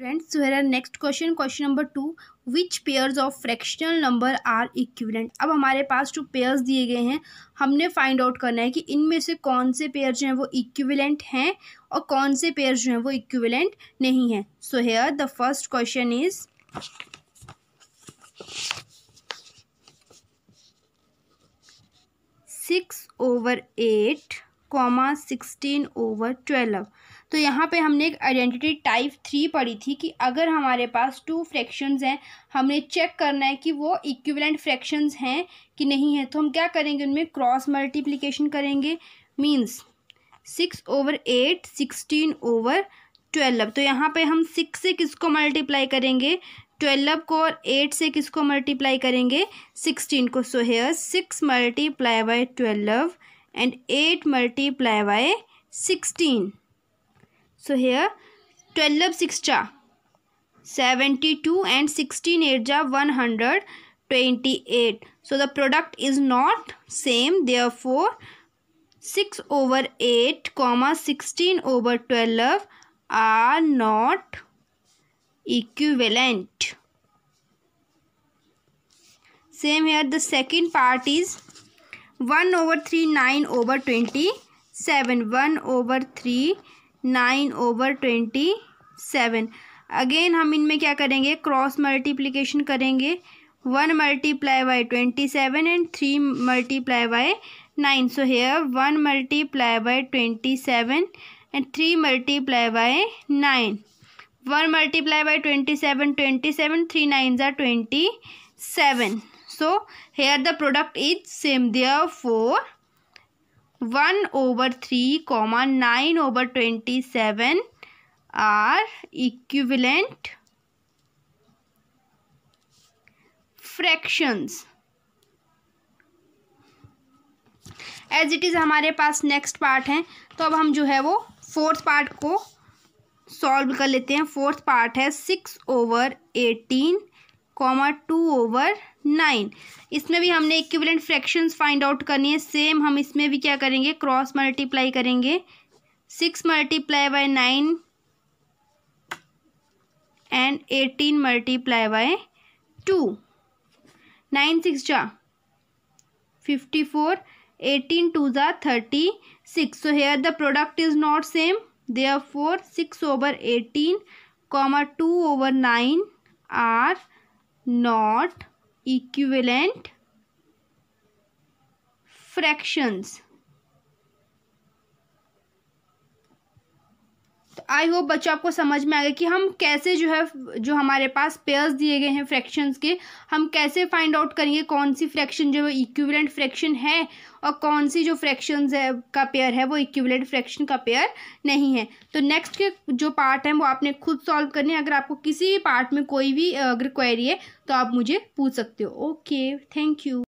Friends so question our next question, which pairs of fractional number are equivalent अब हमारे पास जो pairs दिए गए हैं हमने फाइंड आउट करना है कि इनमें से कौन से पेयर जो हैं वो इक्विवेलेंट हैं और कौन से पेयर जो हैं वो इक्विवेलेंट नहीं हैं so here the first question is six over eight comma sixteen over twelve तो यहाँ पे हमने एक आइडेंटिटी टाइप थ्री पढ़ी थी कि अगर हमारे पास टू फ्रैक्शंस हैं हमने चेक करना है कि वो इक्विवेलेंट फ्रैक्शंस हैं कि नहीं है तो हम क्या करेंगे उनमें क्रॉस मल्टीप्लिकेशन करेंगे means six over eight sixteen over twelve तो यहाँ पे हम सिक्स से किसको मल्टीप्लाई करेंगे ट्वेल्व को और एट से किसको मल्टीप्लाई करेंगे सिक्सटीन को so here six multiply by twelve and 8 multiplied by 16. So here 12 6 cha 72 and 16 8 ja 128. So the product is not same therefore 6 over 8 comma 16 over 12 are not equivalent. Same here the second part is one over three nine over twenty seven one over three nine over twenty seven again हम इनमें क्या करेंगे cross multiplication करेंगे one multiply by twenty seven and three multiply by nine so here one multiply by twenty seven and three multiply by nine one multiply by twenty seven twenty seven three nine ज़ा twenty seven so here the product is same therefore 1 over 3 comma 9 over 27 are equivalent fractions as it is हमारे पास next part है तो अब हम जो है वो फोर्थ पार्ट को सॉल्व कर लेते हैं फोर्थ पार्ट है six over eighteen comma two over nine इसमें भी हमने इक्विवेलेंट फ्रैक्शंस फाइंड आउट करनी है सेम हम इसमें भी क्या करेंगे क्रॉस मल्टीप्लाई करेंगे six multiply by nine and eighteen multiply by two nine six जा फिफ्टी फोर एटीन टू जा thirty six so here the product is not same are four six over eighteen comma two over nine are not equivalent fractions I hope बच्चों आपको समझ में आ गया कि हम कैसे जो है जो हमारे पास पेयर्स दिए गए हैं फ्रैक्शंस के हम कैसे फाइंड आउट करेंगे कौन सी फ्रैक्शन जो है इक्विवेलेंट फ्रैक्शन है और कौन सी जो फ्रैक्शन है का पेयर है वो इक्विवेलेंट फ्रैक्शन का पेयर नहीं है तो नेक्स्ट के जो पार्ट है वो आपने खुद सॉल्व करने अगर आपको किसी भी पार्ट में कोई भी अगर क्वेरी है तो आप मुझे पूछ सकते हो ओके थैंक यू